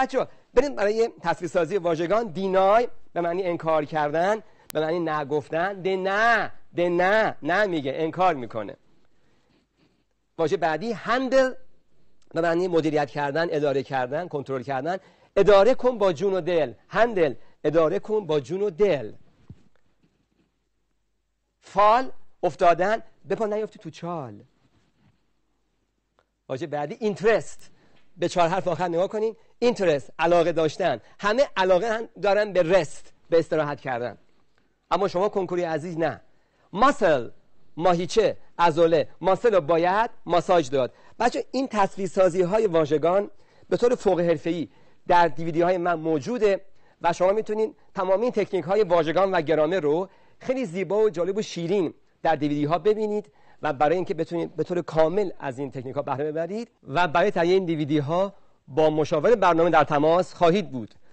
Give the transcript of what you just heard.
بچه ها بریم برای تصویر سازی واژگان دینای به معنی انکار کردن به معنی نگفتن ده نه ده نه نه میگه انکار میکنه واژه بعدی هندل به معنی مدیریت کردن اداره کردن کنترل کردن اداره کن با جون و دل هندل اداره کن با جون و دل فال افتادن بپا نیفتی تو چال واژه بعدی اینترست به چهار حرف آخر نگاه کنین اینترست علاقه داشتن همه علاقه هم دارن به رست به استراحت کردن اما شما کنکوری عزیز نه ماسل ماهیچه ازوله ماسل رو باید ماساژ داد بچه این تصویر سازی های واژگان به طور فوق ای در دیویدی های من موجوده و شما میتونید تمامی تکنیک های واژگان و گرامه رو خیلی زیبا و جالب و شیرین در دیویدی ها ببینید و برای اینکه بتونید به طور کامل از این تکنیک ها بهره ببرید و برای تهیه این دیویدی ها با مشاور برنامه در تماس خواهید بود